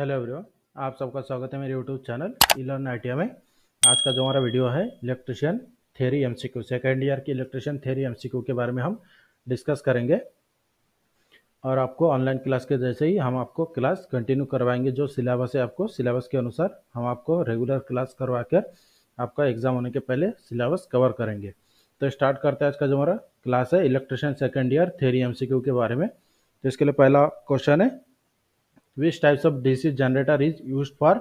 hello everyone आप सबका स्वागत है मेरे YouTube channel E learn I में आज का जो हमारा वीडियो है electrician theory M second year की इलेक्ट्रिशियन थेरी एम के बारे में हम डिस्कस करेंगे और आपको ऑनलाइन क्लास के जैसे ही हम आपको क्लास कंटिन्यू करवाएंगे जो सिलेबस है आपको सिलेबस के अनुसार हम आपको रेगुलर क्लास करवा कर आपका एग्ज़ाम होने के पहले सिलेबस कवर करेंगे तो स्टार्ट करते हैं आज का जो हमारा क्लास है electrician second year theory M के बारे में तो इसके लिए पहला क्वेश्चन है which types of DC generator is used for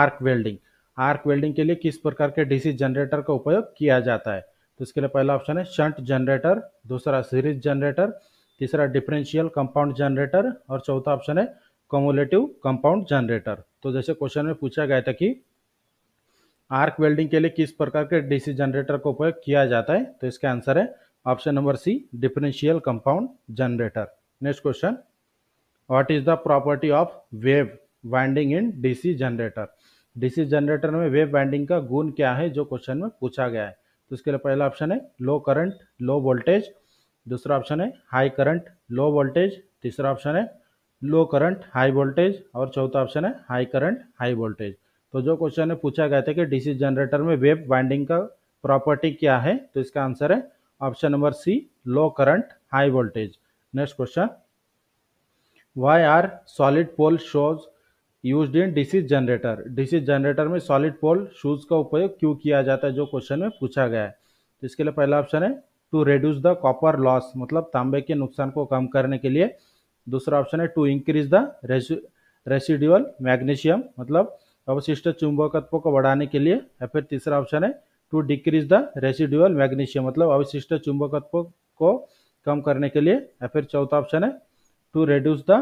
arc welding arc welding के लिए किस प्रकार के DC generator का उपयोग किया जाता है तो इसके लिए पहला ऑप्शन है शंट जनरेटर दूसरा सीरीज जनरेटर तीसरा डिफरेंशियल कंपाउंड जनरेटर और चौथा ऑप्शन है कॉमुलेटिव कंपाउंड जनरेटर तो जैसे क्वेश्चन में पूछा गया था कि आर्क वेल्डिंग के लिए किस प्रकार के डीसी जनरेटर का उपयोग किया जाता है तो इसका आंसर है option number C differential compound generator next question what is the property of wave winding in DC generator DC generator में वेव वाइंडिंग का गुण क्या है जो क्वेश्चन में पूछा गया है तो इसके लिए पहला ऑप्शन है लो करंट लो वोल्टेज दूसरा ऑप्शन है हाई करंट लो वोल्टेज तीसरा ऑप्शन है लो करंट हाई वोल्टेज और चौथा ऑप्शन है हाई करंट हाई वोल्टेज तो जो क्वेश्चन में पूछा गया था कि डीसी जनरेटर में वेव वाइंडिंग का प्रॉपर्टी क्या है तो इसका आंसर है option number C low current high voltage next question why are solid pole shoes use in DC generator DC generator में सॉलिड पोल शूज का उपयोग क्यों किया जाता है जो क्वेश्चन में पूछा गया है तो इसके लिए पहला ऑप्शन है to reduce the copper loss मतलब तांबे के नुकसान को कम करने के लिए दूसरा ऑप्शन है to increase the residual magnesium मतलब अवशिष्ट चुंबकत्व को बढ़ाने के लिए या फिर तीसरा ऑप्शन है to decrease the residual magnesium मतलब अवशिष्ट चुंबकत्व को कम करने के लिए या फिर चौथा ऑप्शन है to reduce the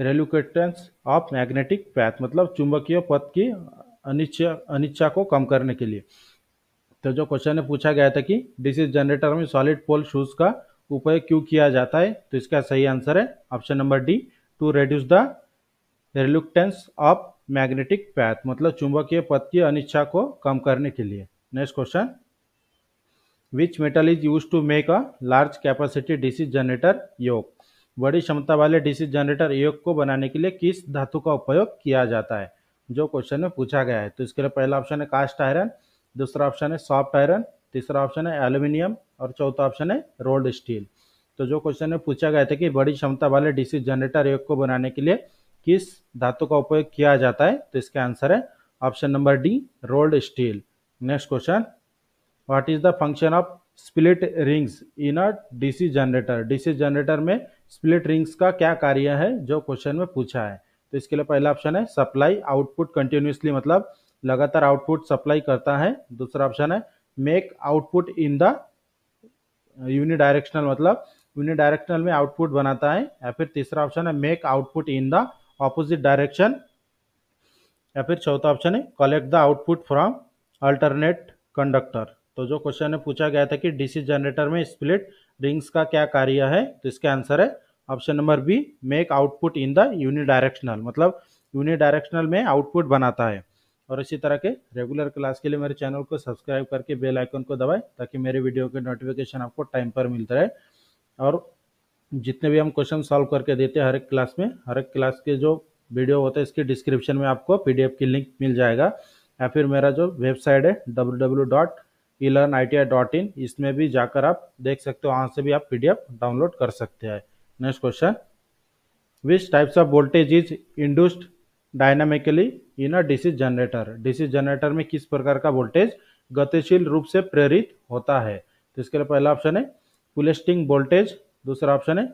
reluctance of magnetic path मतलब चुंबकीय पथ की अनिच्छा अनिच्छा को कम करने के लिए तो जो क्वेश्चन है पूछा गया था कि डिसीज जनरेटर में सॉलिड पोल शूज का उपयोग क्यों किया जाता है तो इसका सही आंसर है option number D to reduce the reluctance of magnetic path मतलब चुंबकीय पथ की अनिच्छा को कम करने के लिए next question which metal is use to make a large capacity DC generator योग बड़ी क्षमता वाले डीसी जनरेटर योग को बनाने के लिए किस धातु का उपयोग किया जाता है जो क्वेश्चन में पूछा गया है तो इसके लिए पहला ऑप्शन है कास्ट आयरन दूसरा ऑप्शन है सॉफ्ट आयरन तीसरा ऑप्शन है एल्यूमिनियम और चौथा ऑप्शन है रोल्ड स्टील तो जो क्वेश्चन में पूछा गया था कि बड़ी क्षमता वाले डीसी जनरेटर योग को बनाने के लिए किस धातु का उपयोग किया जाता है तो इसका आंसर है option number D rolled steel next question what is the function of split rings in a DC generator DC generator में स्प्लिट रिंग्स का क्या कार्य है जो क्वेश्चन में पूछा है तो इसके लिए पहला ऑप्शन है सप्लाई आउटपुट कंटिन्यूसली मतलब लगातार आउटपुट सप्लाई करता है दूसरा ऑप्शन है make output in the unidirectional मतलब यूनिडायरेक्शनल में आउटपुट बनाता है या फिर तीसरा ऑप्शन है make output in the opposite direction या फिर चौथा ऑप्शन है collect the output from alternate conductor तो जो क्वेश्चन में पूछा गया था कि डीसी जनरेटर में स्प्लिट रिंग्स का क्या कार्य है तो इसका आंसर है option number B make output in the unidirectional मतलब यूनिडायरेक्शनल में आउटपुट बनाता है और इसी तरह के रेगुलर क्लास के लिए मेरे चैनल को सब्सक्राइब करके बेल आइकन को दबाएं ताकि मेरे वीडियो के नोटिफिकेशन आपको टाइम पर मिलता रहे और जितने भी हम क्वेश्चन सॉल्व करके देते हैं हर एक क्लास में हर एक क्लास के जो वीडियो होता है इसके डिस्क्रिप्शन में आपको पीडीएफ की लिंक मिल जाएगा या फिर मेरा जो वेबसाइट है W e learn I T I dot in इसमें भी जाकर आप देख सकते हो वहाँ से भी आप पी डी एफ डाउनलोड कर सकते हैं next question which types of voltage is induced dynamically in a DC generator DC generator में किस प्रकार का वोल्टेज गतिशील रूप से प्रेरित होता है तो इसके लिए पहला ऑप्शन है पुलेस्टिंग वोल्टेज दूसरा ऑप्शन है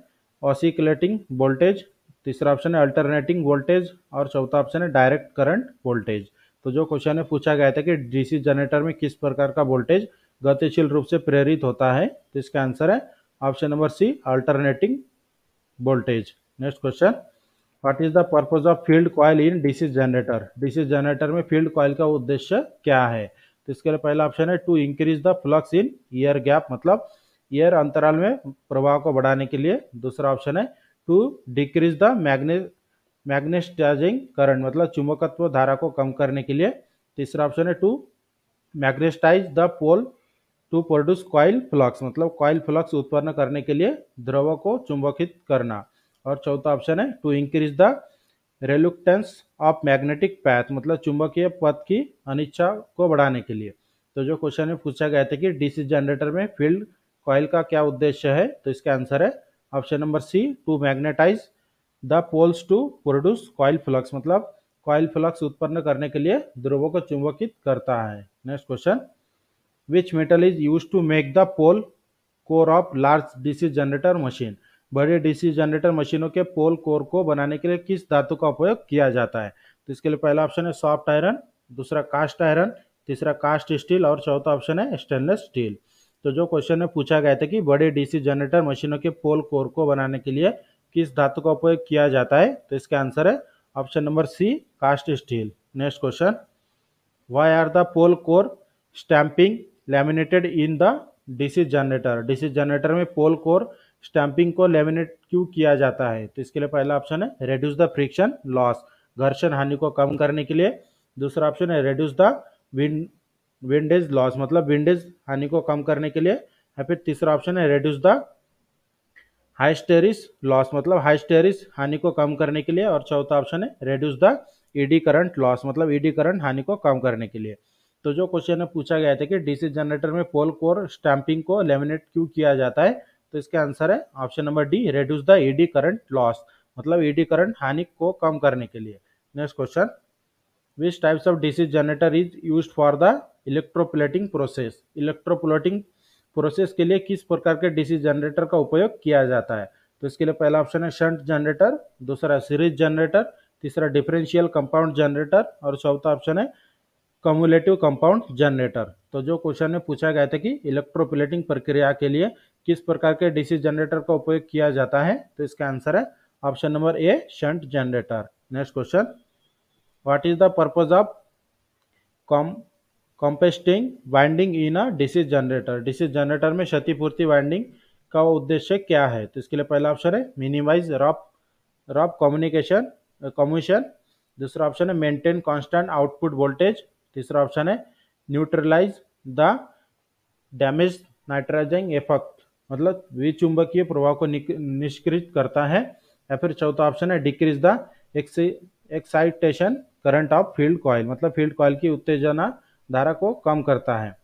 ऑसिकुलेटिंग वोल्टेज तीसरा ऑप्शन है अल्टरनेटिंग वोल्टेज और चौथा ऑप्शन है डायरेक्ट करंट वोल्टेज तो जो क्वेश्चन है पूछा गया था कि डीसी जनरेटर में किस प्रकार का वोल्टेज गतिशील रूप से प्रेरित होता है तो इसका आंसर है option number C alternating voltage next question what is the purpose of field coil in DC generator DC generator में फील्ड कॉयल का उद्देश्य क्या है तो इसके लिए पहला ऑप्शन है to increase the flux in air gap मतलब ईयर अंतराल में प्रभाव को बढ़ाने के लिए दूसरा ऑप्शन है to decrease the magnet magnetizing current मतलब चुंबकत्व धारा को कम करने के लिए तीसरा ऑप्शन है to magnetize the pole to produce coil flux मतलब कॉयल फ्लक्स उत्पन्न करने के लिए द्रव को चुंबकित करना और चौथा ऑप्शन है to increase the reluctance of magnetic path मतलब चुंबकीय पथ की अनिच्छा को बढ़ाने के लिए तो जो क्वेश्चन में पूछा गया था कि डीसी जनरेटर में फील्ड कॉयल का क्या उद्देश्य है तो इसका आंसर है option number C to magnetize the poles to produce coil flux मतलब कॉयल फ्लक्स उत्पन्न करने के लिए ध्रुवों को चुंबकित करता है next question which metal is use to make the pole core of large DC generator machine बड़े डीसी जनरेटर मशीनों के पोल कोर को बनाने के लिए किस धातु का उपयोग किया जाता है तो इसके लिए पहला ऑप्शन है सॉफ्ट आयरन दूसरा कास्ट आयरन तीसरा कास्ट स्टील और चौथा ऑप्शन है स्टेनलेस स्टील तो जो क्वेश्चन में पूछा गया था कि बड़े डीसी जनरेटर मशीनों के पोल कोर को बनाने के लिए किस धातु का उपयोग किया जाता है तो इसका आंसर है option number C cast steel next question why are the pole core stamping laminated in the DC generator DC generator में पोल कोर स्टैंपिंग को लेमिनेट क्यों किया जाता है तो इसके लिए पहला ऑप्शन है रेड्यूस द फ्रिक्शन लॉस घर्षण हानि को कम करने के लिए दूसरा ऑप्शन है reduce the wind windage loss मतलब विंडेज हानि को कम करने के लिए या फिर तीसरा ऑप्शन है रेड्यूस द हाइस्टेरिस लॉस मतलब हाइस्टेरिस हानि को कम करने के लिए और चौथा ऑप्शन है reduce the eddy current loss मतलब ईडी e करंट हानि को कम करने के लिए तो जो क्वेश्चन है पूछा गया था कि डीसी जनरेटर में पोल कोर स्टैंपिंग को लेमिनेट क्यों किया जाता है तो इसका आंसर है option number D reduce the eddy current loss मतलब ईडी e करंट हानि को कम करने के लिए next question which types of DC generator is use for the electroplating process electroplating process के लिए किस प्रकार के डीसी जनरेटर का उपयोग किया जाता है तो इसके लिए पहला ऑप्शन है शंट जनरेटर दूसरा सीरीज जनरेटर तीसरा डिफरेंशियल कंपाउंड जनरेटर और चौथा ऑप्शन है कम्युलेटिव कंपाउंड जनरेटर तो जो क्वेश्चन में पूछा गया था कि इलेक्ट्रोप्लेटिंग प्रक्रिया के लिए किस प्रकार के डीसी जनरेटर का उपयोग किया जाता है तो इसका आंसर है option number A shunt generator next question what is the purpose of com compensating winding in a DC generator DC generator में क्षतिपूर्ति वाइंडिंग का उद्देश्य क्या है तो इसके लिए पहला ऑप्शन है minimize drop drop communication commission दूसरा ऑप्शन है मेंटेन कांस्टेंट आउटपुट वोल्टेज तीसरा ऑप्शन है neutralize the demagnetizing effect मतलब विचुंबकीय प्रभाव को निष्क्रिय करता है या फिर चौथा ऑप्शन है decrease the excitation current of field coil मतलब फील्ड कॉयल की उत्तेजना धारा को कम करता है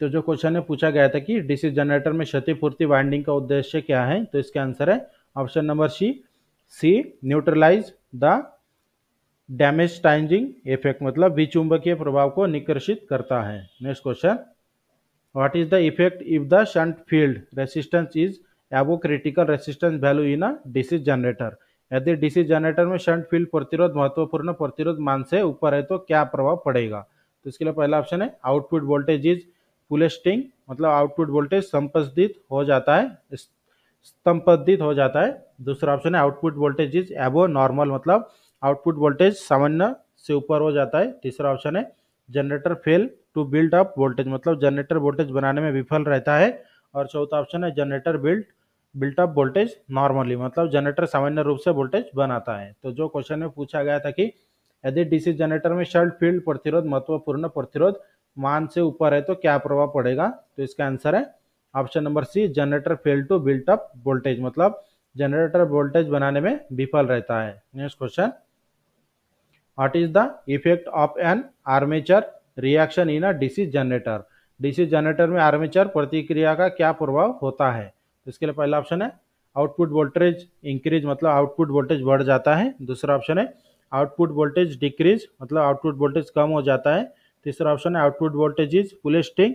तो जो क्वेश्चन है पूछा गया था कि डीसी जनरेटर में क्षतिपूर्ति वाइंडिंग का उद्देश्य क्या है तो इसका आंसर है option number C C neutralize the demagnetizing effect मतलब विचुंबकीय प्रभाव को निकर्षित करता है next question what is the effect if the shunt field resistance is above critical resistance value in a DC generator यदि डीसी जनरेटर में shunt field प्रतिरोध महत्वपूर्ण प्रतिरोध मान से ऊपर है तो क्या प्रभाव पड़ेगा तो इसके लिए पहला ऑप्शन है आउटपुट वोल्टेज इज पुलेस्टिंग मतलब आउटपुट वोल्टेज संपदित हो जाता है स्तंपदित हो जाता है दूसरा ऑप्शन है output voltage is above normal मतलब आउटपुट वोल्टेज सामान्य से ऊपर हो जाता है तीसरा ऑप्शन है generator fail to build up voltage मतलब जनरेटर वोल्टेज बनाने में विफल रहता है और चौथा ऑप्शन है generator build built up voltage normally मतलब जनरेटर सामान्य रूप से वोल्टेज बनाता है तो जो क्वेश्चन में पूछा गया था कि यदि डीसी जनरेटर में शर्ट फील्ड प्रतिरोध महत्वपूर्ण प्रतिरोध मान से ऊपर है तो क्या प्रभाव पड़ेगा तो इसका आंसर है option number C generator fail to built up voltage मतलब जनरेटर वोल्टेज बनाने में विफल रहता है next question what is the effect of an armature reaction in a DC generator DC generator में आर्मेचर प्रतिक्रिया का क्या प्रभाव होता है तो इसके लिए पहला ऑप्शन है आउटपुट वोल्टेज इंक्रीज मतलब आउटपुट वोल्टेज बढ़ जाता है दूसरा ऑप्शन है आउटपुट वोल्टेज डिक्रीज मतलब आउटपुट वोल्टेज कम हो जाता है तीसरा ऑप्शन है आउटपुट वोल्टेज इज पुलिस्टिंग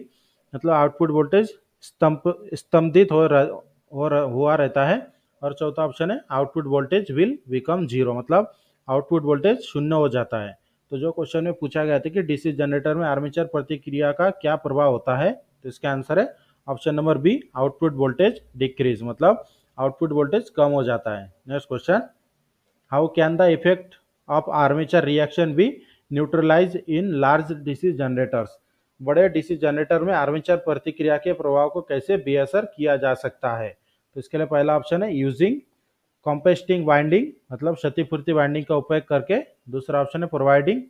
मतलब आउटपुट वोल्टेज स्तंप स्तंभित हो रह, हुआ रहता है और चौथा ऑप्शन है output voltage will become zero मतलब आउटपुट वोल्टेज शून्य हो जाता है तो जो क्वेश्चन में पूछा गया था कि डीसी जनरेटर में आर्मेचर प्रतिक्रिया का क्या प्रभाव होता है तो इसका आंसर है option number B output voltage decrease मतलब आउटपुट वोल्टेज कम हो जाता है next question how can the effect of armature reaction be neutralize in large DC generators बड़े डिसीज जनरेटर में आर्मेचर प्रतिक्रिया के प्रभाव को कैसे बेअसर किया जा सकता है तो इसके लिए पहला ऑप्शन है यूजिंग कॉम्पेस्टिंग वाइंडिंग मतलब क्षतिपूर्ति वाइंडिंग का उपयोग करके दूसरा ऑप्शन है प्रोवाइडिंग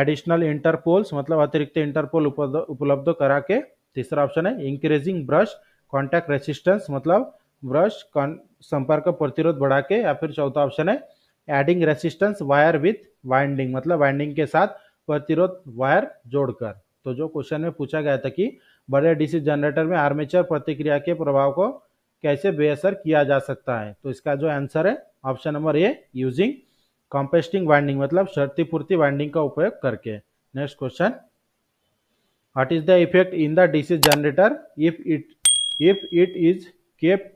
एडिशनल इंटरपोल्स मतलब अतिरिक्त इंटरपोल उपलब्ध करा के तीसरा ऑप्शन है इंक्रीजिंग ब्रश कॉन्टैक्ट रेसिस्टेंस मतलब ब्रश संपर्क प्रतिरोध बढ़ा के या फिर चौथा ऑप्शन है adding resistance wire with winding मतलब वाइंडिंग के साथ प्रतिरोध वायर जोड़कर तो जो क्वेश्चन में पूछा गया था कि बड़े डीसी जनरेटर में आर्मेचर प्रतिक्रिया के प्रभाव को कैसे बेअसर किया जा सकता है तो इसका जो आंसर है option number A using compensating winding मतलब क्षतिपूर्ति वाइंडिंग का उपयोग करके next question what is the effect in the DC generator if it if it is kept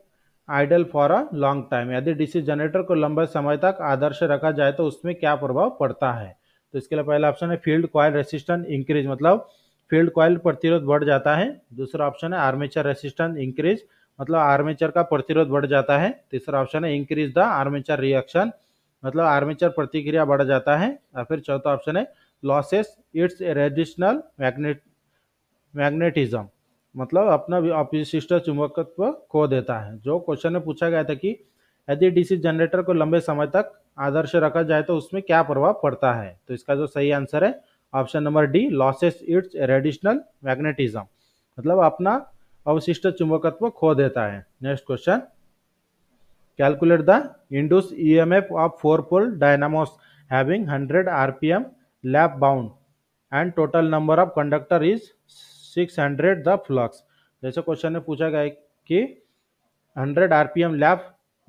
idle for a long time यदि डीसी जनरेटर को लंबे समय तक आदर्श रखा जाए तो उसमें क्या प्रभाव पड़ता है तो इसके लिए पहला ऑप्शन है फील्ड कॉयल रेसिस्टेंट इंक्रीज मतलब फील्ड कॉयल प्रतिरोध बढ़ जाता है दूसरा ऑप्शन है आर्मेचर रेसिस्टेंट इंक्रीज मतलब आर्मेचर का प्रतिरोध बढ़ जाता है तीसरा ऑप्शन है इंक्रीज द आर्मेचर रिएक्शन मतलब आर्मेचर प्रतिक्रिया बढ़ जाता है और फिर चौथा ऑप्शन है loses its residual magnet magnetism मतलब अपना विशिष्ट चुंबकत्व खो देता है जो क्वेश्चन में पूछा गया था कि यदि डीसी जनरेटर को लंबे समय तक आदर्श रखा जाए तो उसमें क्या प्रभाव पड़ता है तो इसका जो सही आंसर है option number D loses its residual magnetism मतलब अपना अवशिष्ट चुंबकत्व खो देता है next question calculate the induced EMF of four pole dynamos having P M lap wound and total number of conductor is six hundred the flux जैसे question में पूछा गया है कि हंड्रेड आरपीएम लैप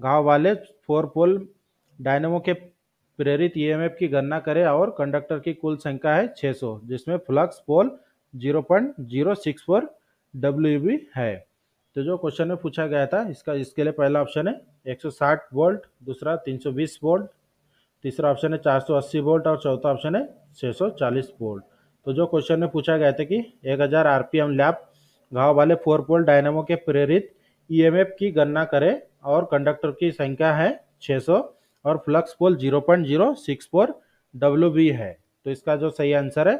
घाव वाले फोर पोल डायनेमो के प्रेरित ईएमएफ e की गणना करें और कंडक्टर की कुल संख्या है 600 जिसमें फ्लक्स पोल 0.064 पॉइंट है तो जो क्वेश्चन में पूछा गया था इसका इसके लिए पहला ऑप्शन है 160 वोल्ट दूसरा 320 वोल्ट तीसरा ऑप्शन है 480 वोल्ट और चौथा ऑप्शन है 640 वोल्ट तो जो क्वेश्चन में पूछा गया था कि 1000 हज़ार आर लैप घाव वाले फोर पोल डायनेमो के प्रेरित ईएमएफ e की गणना करें और कंडक्टर की संख्या है 600 और फ्लक्स पोल 0.064 पॉइंट है तो इसका जो सही आंसर है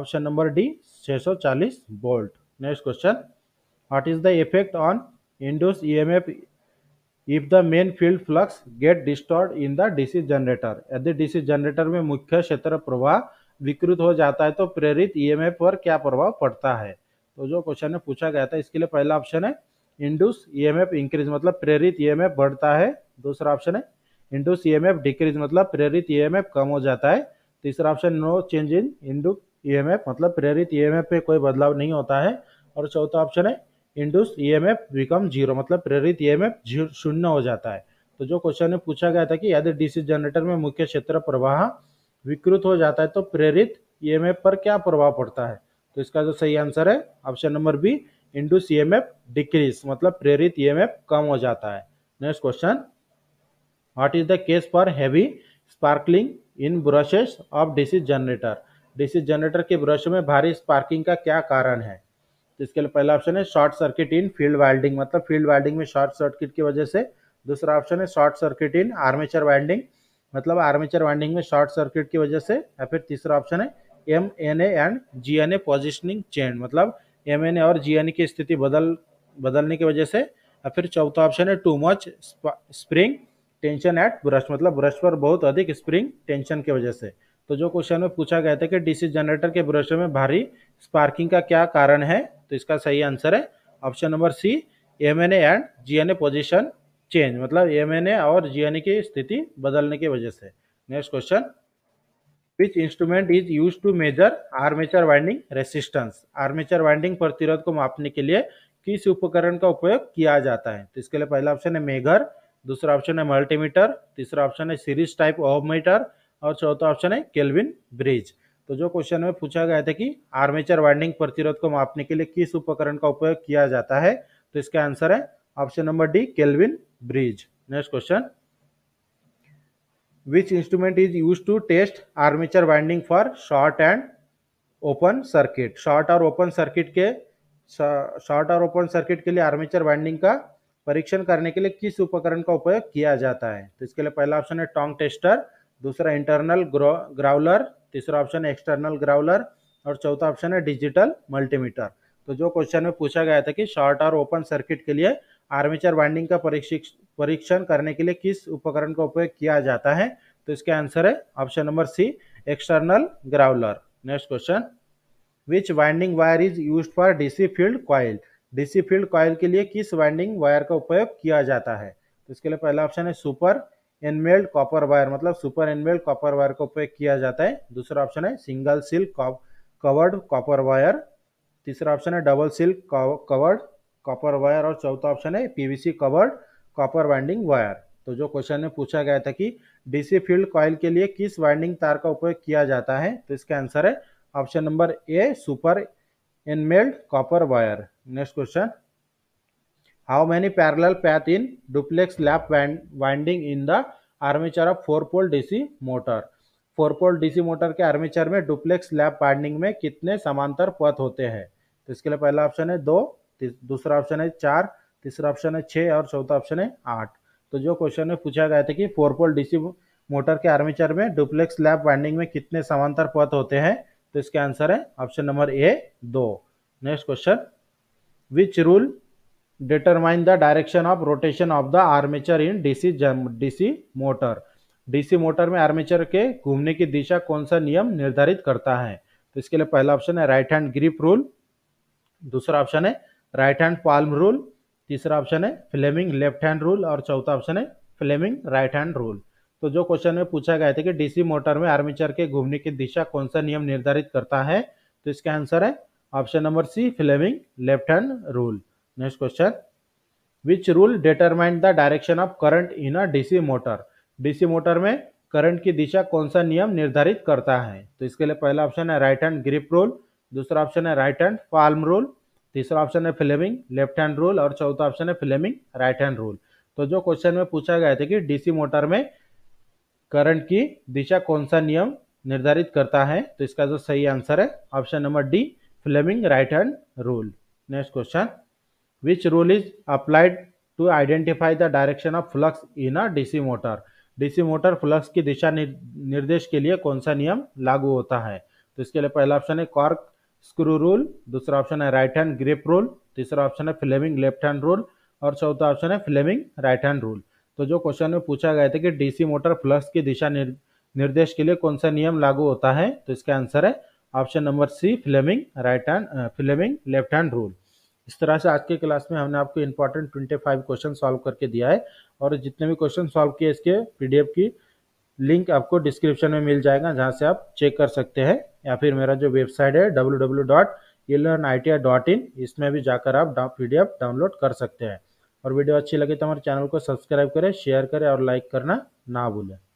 option number D 640 volt next question what is the effect on induced EMF if the main field flux get distorted in the DC generator यदि डीसी जनरेटर में मुख्य क्षेत्र प्रवाह विकृत हो जाता है तो प्रेरित ईएमएफ e पर क्या प्रभाव पड़ता है तो जो क्वेश्चन में पूछा गया था इसके लिए पहला ऑप्शन है इंडूस ईएमएफ इंक्रीज मतलब प्रेरित ईएमएफ e बढ़ता है दूसरा ऑप्शन है इंडूस ईएमएफ डिक्रीज मतलब प्रेरित ईएमएफ e कम हो जाता है तीसरा option no change in induced EMF मतलब प्रेरित ईएमएफ में कोई बदलाव नहीं होता है और चौथा ऑप्शन है इंडूस ईएमएफ बिकम जीरो मतलब प्रेरित ईएमएफ शून्य हो जाता है तो जो क्वेश्चन में पूछा गया था कि यदि डीसी जनरेटर में मुख्य क्षेत्र प्रवाह विकृत हो जाता है तो प्रेरित ई e पर क्या प्रभाव पड़ता है तो इसका जो सही आंसर है option number B induced EMF decrease मतलब प्रेरित ई e कम हो जाता है next question what is the case for heavy sparkling in brushes of DC generator DC generator के ब्रश में भारी स्पार्किंग का क्या कारण है तो इसके लिए पहला ऑप्शन है short circuit in field winding मतलब फील्ड वाइल्डिंग में शॉर्ट सर्किट की वजह से दूसरा ऑप्शन है short circuit in armature winding मतलब आर्मेचर वाइंडिंग में शॉर्ट सर्किट की वजह से या फिर तीसरा ऑप्शन है M N A and G N A positioning change मतलब एम एन ए और जी एन ए की स्थिति बदल बदलने की वजह से या फिर चौथा ऑप्शन है too much spring tension at brush मतलब ब्रश पर बहुत अधिक स्प्रिंग टेंशन की वजह से तो जो क्वेश्चन में पूछा गया था कि डीसी जनरेटर के ब्रश में भारी स्पार्किंग का क्या कारण है तो इसका सही आंसर है option number C M N A and G N A position change मतलब एमएनए और जीएनए की स्थिति बदलने की वजह से next question which instrument is use to measure armature winding resistance armature winding प्रतिरोध को मापने के लिए किस उपकरण का उपयोग किया जाता है तो इसके लिए पहला ऑप्शन है मेघर दूसरा ऑप्शन है मल्टीमीटर तीसरा ऑप्शन है सीरीज टाइप ओहमीटर और चौथा ऑप्शन है केल्विन ब्रिज तो जो क्वेश्चन में पूछा गया था कि आर्मेचर वाइंडिंग प्रतिरोध को मापने के लिए किस उपकरण का उपयोग किया जाता है तो इसका आंसर है option number D Kelvin bridge next question which instrument is use to test armature winding for short and open circuit short और ओपन सर्किट के शॉर्ट और ओपन सर्किट के लिए आर्मेचर वाइंडिंग का परीक्षण करने के लिए किस उपकरण का उपयोग किया जाता है तो इसके लिए पहला ऑप्शन है टोंग टेस्टर दूसरा इंटरनल ग्राउलर तीसरा ऑप्शन है एक्सटर्नल ग्राउलर और चौथा ऑप्शन है डिजिटल मल्टीमीटर तो जो क्वेश्चन में पूछा गया था कि शॉर्ट और ओपन सर्किट के लिए आर्मेचर वाइंडिंग का परीक्षण करने के लिए किस उपकरण का उपयोग किया जाता है तो इसके आंसर है option number C external growler next question which winding wire is use for DC field coil DC field coil के लिए किस वाइंडिंग वायर का उपयोग किया जाता है तो इसके लिए पहला ऑप्शन है सुपर एनमेल्ड कॉपर वायर मतलब सुपर एनमेल्ड कॉपर वायर का उपयोग किया जाता है दूसरा ऑप्शन है single silk covered copper wire तीसरा ऑप्शन है double silk covered copper wire और चौथा ऑप्शन है PVC covered copper winding wire तो जो क्वेश्चन में पूछा गया था कि डीसी फील्ड कॉयल के लिए किस वाइंडिंग तार का उपयोग किया जाता है तो इसका आंसर है option number A super enamelled copper wire next question how many parallel path in duplex lap winding in the armature of four pole DC motor four pole DC motor के आर्मेचर में duplex lap winding में कितने समांतर पथ होते हैं तो इसके लिए पहला ऑप्शन है दो दूसरा ऑप्शन है चार तीसरा ऑप्शन है छः और चौथा ऑप्शन है आठ तो जो क्वेश्चन में पूछा गया था कि फोर पोल डीसी मोटर के आर्मेचर में डुप्लेक्स लैप वाइंडिंग में कितने समांतर पथ होते हैं तो इसका आंसर है ऑप्शन नंबर ए दो next question which rule determine the direction of rotation of the armature in DC DC motor DC motor में आर्मेचर के घूमने की दिशा कौन सा नियम निर्धारित करता है तो इसके लिए पहला ऑप्शन है राइट हैंड ग्रिप रूल दूसरा ऑप्शन है राइट हैंड पाल्म रूल तीसरा ऑप्शन है फ्लेमिंग लेफ्ट हैंड रूल और चौथा ऑप्शन है फ्लेमिंग राइट हैंड रूल तो जो क्वेश्चन में पूछा गया था कि डीसी मोटर में आर्मीचर के घूमने की दिशा कौन सा नियम निर्धारित करता है तो इसका आंसर है option number C Fleming left hand rule next question which rule determined the direction of current in a DC motor DC motor में करंट की दिशा कौन सा नियम निर्धारित करता है तो इसके लिए पहला ऑप्शन है राइट हैंड ग्रिप रूल दूसरा ऑप्शन है राइट हैंड फार्म रूल तीसरा ऑप्शन है फ्लेमिंग लेफ्ट हैंड रूल और चौथा ऑप्शन है फ्लेमिंग राइट हैंड रूल तो जो क्वेश्चन में पूछा गया था कि डीसी मोटर में करंट की दिशा कौन सा नियम निर्धारित करता है तो इसका जो सही आंसर है option number D Fleming right hand rule next question which rule is applied to identify the direction of flux in a DC motor DC motor flux की दिशा निर्देश के लिए कौन सा नियम लागू होता है तो इसके लिए पहला ऑप्शन है कॉर्क स्क्रू रोल दूसरा ऑप्शन है राइट हैंड ग्रिप रोल तीसरा ऑप्शन है फ्लेमिंग लेफ्ट हैंड रोल और चौथा ऑप्शन है फ्लेमिंग राइट हैंड रोल तो जो क्वेश्चन में पूछा गया था कि डीसी मोटर फ्लक्स की दिशा निर्, निर्देश के लिए कौन सा नियम लागू होता है तो इसका आंसर है option number C Fleming right hand Fleming left hand rule इस तरह से आज के क्लास में हमने आपको important twenty five question solve करके दिया है और जितने भी क्वेश्चन सॉल्व किए इसके पीडीएफ की लिंक आपको डिस्क्रिप्शन में मिल जाएगा जहाँ से आप चेक कर सकते हैं या फिर मेरा जो वेबसाइट है डब्ल्यू डब्ल्यू डॉट ये learn I T I dot in इसमें भी जाकर आप पी डी एफ डाउनलोड कर सकते हैं और वीडियो अच्छी लगी तो हमारे चैनल को सब्सक्राइब करें शेयर करें और लाइक करना ना भूलें